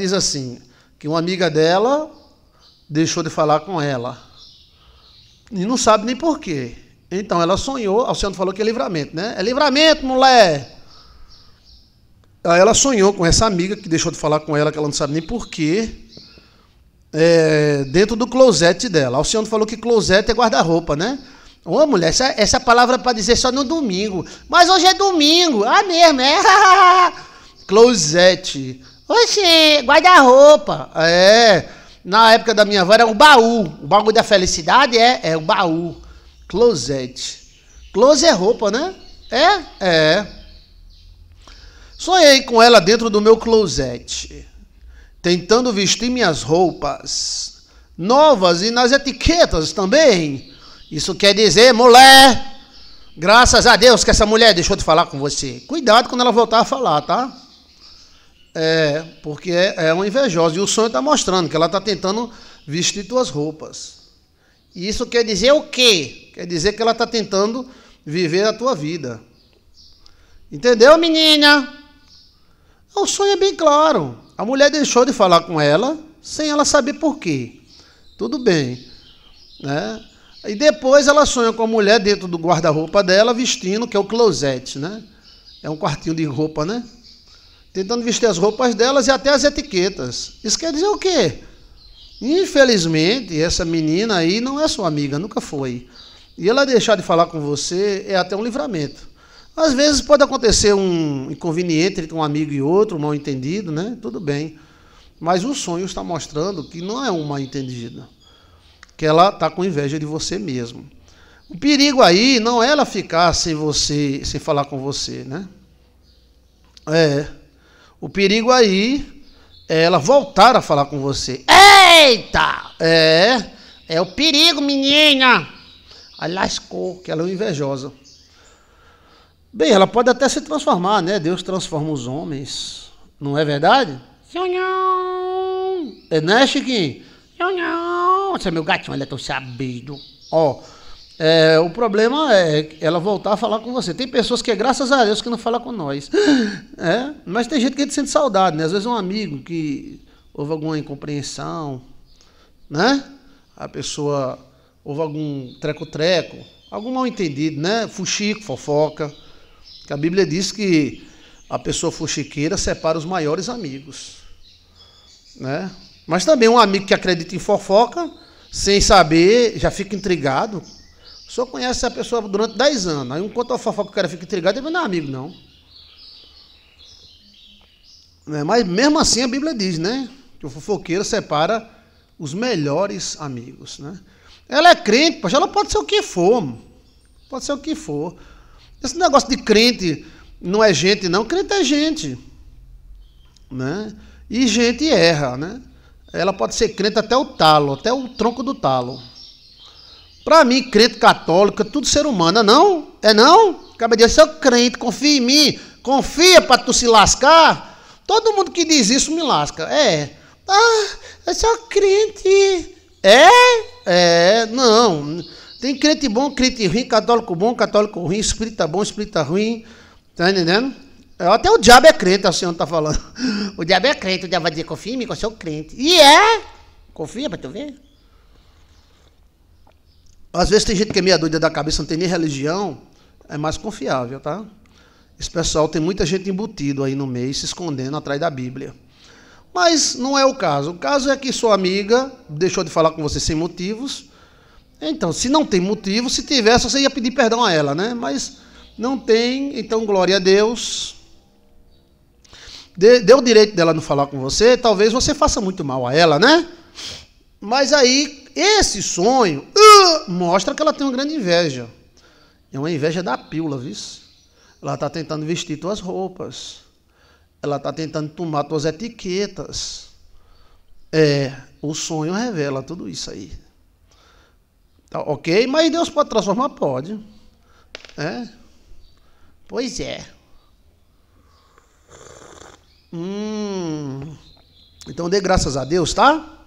diz assim: que uma amiga dela deixou de falar com ela. E não sabe nem porquê. Então ela sonhou, Alciano falou que é livramento, né? É livramento, mulher! Aí ela sonhou com essa amiga que deixou de falar com ela, que ela não sabe nem porquê, é, dentro do closet dela. Alciano falou que closet é guarda-roupa, né? Ô mulher, essa, essa palavra é para dizer só no domingo. Mas hoje é domingo. Ah, mesmo, é? closet. Oxê, guarda-roupa. É. Na época da minha avó era um baú. O baú da felicidade é, é um baú. Closet. Close é roupa, né? É? É. Sonhei com ela dentro do meu closet, tentando vestir minhas roupas novas e nas etiquetas também. Isso quer dizer, mulher, graças a Deus que essa mulher deixou de falar com você. Cuidado quando ela voltar a falar, tá? É, porque é, é uma invejosa. E o sonho está mostrando que ela está tentando vestir tuas roupas. E isso quer dizer o quê? Quer dizer que ela está tentando viver a tua vida. Entendeu, menina? O sonho é bem claro. A mulher deixou de falar com ela sem ela saber por quê. Tudo bem. Né? E depois ela sonha com a mulher dentro do guarda-roupa dela, vestindo, que é o closet, né? É um quartinho de roupa, né? tentando vestir as roupas delas e até as etiquetas. Isso quer dizer o quê? Infelizmente, essa menina aí não é sua amiga, nunca foi. E ela deixar de falar com você é até um livramento. Às vezes pode acontecer um inconveniente entre um amigo e outro, um mal entendido, né? Tudo bem. Mas o sonho está mostrando que não é um mal entendido. Que ela está com inveja de você mesmo. O perigo aí não é ela ficar sem você, sem falar com você, né? É. O perigo aí é ela voltar a falar com você. Eita! É, é o perigo, menina! Aí lascou, que ela é invejosa. Bem, ela pode até se transformar, né? Deus transforma os homens. Não é verdade? Não, não. É, né, Chiquinho? Você é meu gatinho, ele é tão sabido. Ó. É, o problema é ela voltar a falar com você. Tem pessoas que, é graças a Deus, que não fala com nós. É, mas tem gente que a gente sente saudade, né? Às vezes um amigo que houve alguma incompreensão, né? A pessoa houve algum treco-treco, algum mal-entendido, né? Fuxico, fofoca. Que a Bíblia diz que a pessoa fuxiqueira separa os maiores amigos, né? Mas também um amigo que acredita em fofoca, sem saber, já fica intrigado só conhece a pessoa durante 10 anos. Aí um a fofoca que o cara fica intrigado, ele não é amigo, não. É? mas mesmo assim a Bíblia diz, né? Que o fofoqueiro separa os melhores amigos, né? Ela é crente, poxa, ela pode ser o que for, pode ser o que for. Esse negócio de crente não é gente, não, crente é gente, né? E gente erra, né? Ela pode ser crente até o talo, até o tronco do talo. Para mim, crente católico, tudo ser humano, é não? É não? Acaba de dizer, eu crente, confia em mim, confia para tu se lascar. Todo mundo que diz isso me lasca. É. Ah, eu sou crente. É? É, não. Tem crente bom, crente ruim, católico bom, católico ruim, espírita bom, espírita ruim. Tá entendendo? É, até o diabo é crente, o senhor está falando. O diabo é crente, o diabo vai dizer, confia em mim, que eu sou crente. E é? Confia para tu ver. Às vezes tem gente que é meia doida da cabeça, não tem nem religião, é mais confiável, tá? Esse pessoal tem muita gente embutido aí no meio, se escondendo atrás da Bíblia. Mas não é o caso. O caso é que sua amiga deixou de falar com você sem motivos. Então, se não tem motivo, se tivesse, você ia pedir perdão a ela, né? Mas não tem, então glória a Deus. Deu o direito dela não falar com você, talvez você faça muito mal a ela, né? Mas aí, esse sonho uh, mostra que ela tem uma grande inveja. É uma inveja da pílula, viu? Ela está tentando vestir tuas roupas. Ela está tentando tomar tuas etiquetas. É, o sonho revela tudo isso aí. Tá, ok? Mas Deus pode transformar? Pode. É? Pois é. Hum. Então dê graças a Deus, tá?